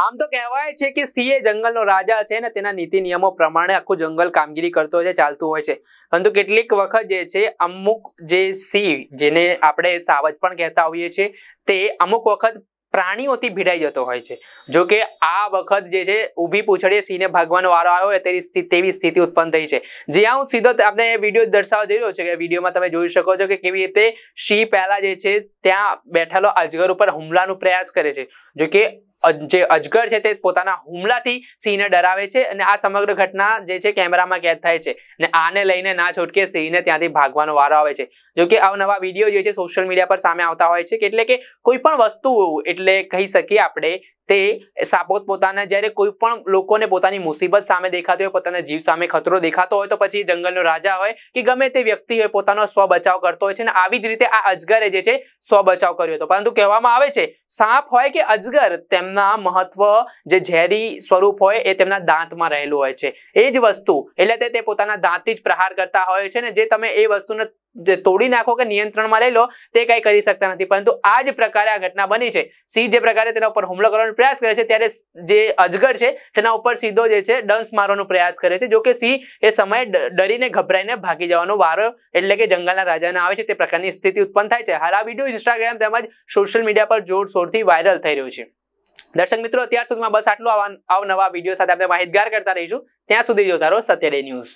આમ તો કહેવાય છે કે સિંહ એ જંગલનો રાજા છે ને તેના નીતિ નિયમો પ્રમાણે આખું જંગલ કામગીરી કરતો હોય છે ચાલતું હોય છે પરંતુ કેટલીક વખત જે છે અમુક જે સિંહ જેને આપણે સાવજ પણ કહેતા હોઈએ છીએ તે અમુક વખત પ્રાણીઓથી ભીડાઈ જતો હોય છે જો કે આ વખત જે છે ઊભી પૂંછડીએ સિંહને ભાગવાનો વારો આવ્યો હોય તેવી તેવી સ્થિતિ ઉત્પન્ન થઈ છે જ્યાં હું સીધો આપણે વિડીયો દર્શાવવા જઈ રહ્યો છે કે વિડીયોમાં તમે જોઈ શકો છો કે કેવી રીતે સિંહ પહેલા જે છે ત્યાં બેઠેલો અજગર ઉપર હુમલાનો પ્રયાસ કરે છે જો કે જે અજગર છે તે પોતાના હુમલાથી સિંહને ડરાવે છે અને આ સમગ્ર ઘટના જે છે કેમેરામાં કેદ થાય છે અને આને લઈને ના છૂટકે સિંહને ત્યાંથી ભાગવાનો વારો આવે છે જો કે અવનવા વિડીયો જે છે સોશિયલ મીડિયા પર સામે આવતા હોય છે એટલે કે કોઈ પણ વસ્તુ એટલે કહી શકીએ આપણે તે સાપોત પોતાના જ્યારે કોઈ પણ લોકોને પોતાની મુસીબત સામે દેખાતી હોય પોતાના જીવ સામે ખતરો દેખાતો હોય તો પછી જંગલનો રાજા હોય કે ગમે તે વ્યક્તિ હોય પોતાનો સ્વ બચાવ કરતો હોય છે અને આવી જ રીતે આ અજગરે જે છે સ્વ બચાવ કર્યો હતો પરંતુ કહેવામાં આવે છે સાપ હોય કે અજગર તેમના મહત્વ જે ઝેરી સ્વરૂપ હોય એ તેમના દાંતમાં રહેલું હોય છે એ જ વસ્તુ એટલે તે પોતાના દાંતથી જ પ્રહાર કરતા હોય છે ને જે તમે એ વસ્તુને તોડી નાખો કે નિયંત્રણમાં લઈ લો તે કંઈ કરી શકતા નથી પરંતુ આ જ પ્રકારે આ ઘટના બની છે સિંહ જે પ્રકારે તેના ઉપર હુમલો કરવાનો મારવાનો પ્રયાસ કરે છે ત્યારે જે અજગર છે તેના ઉપર સીધો જે છે ડંસ મારવાનો પ્રયાસ કરે છે જોકે સિંહ એ સમયે ડરીને ગભરાઈને ભાગી જવાનો વારો એટલે કે જંગલના રાજાને આવે છે તે પ્રકારની સ્થિતિ ઉત્પન્ન થાય છે હાલ આ વિડીયો ઇન્સ્ટાગ્રામ તેમજ સોશિયલ મીડિયા પર જોરશોરથી વાયરલ થઈ રહ્યો છે દર્શક મિત્રો અત્યાર સુધીમાં બસ આટલું આવા નવા વિડીયો સાથે આપણે માહિતગાર કરતા રહીશું ત્યાં સુધી જોતા રહો સત્યડે ન્યૂઝ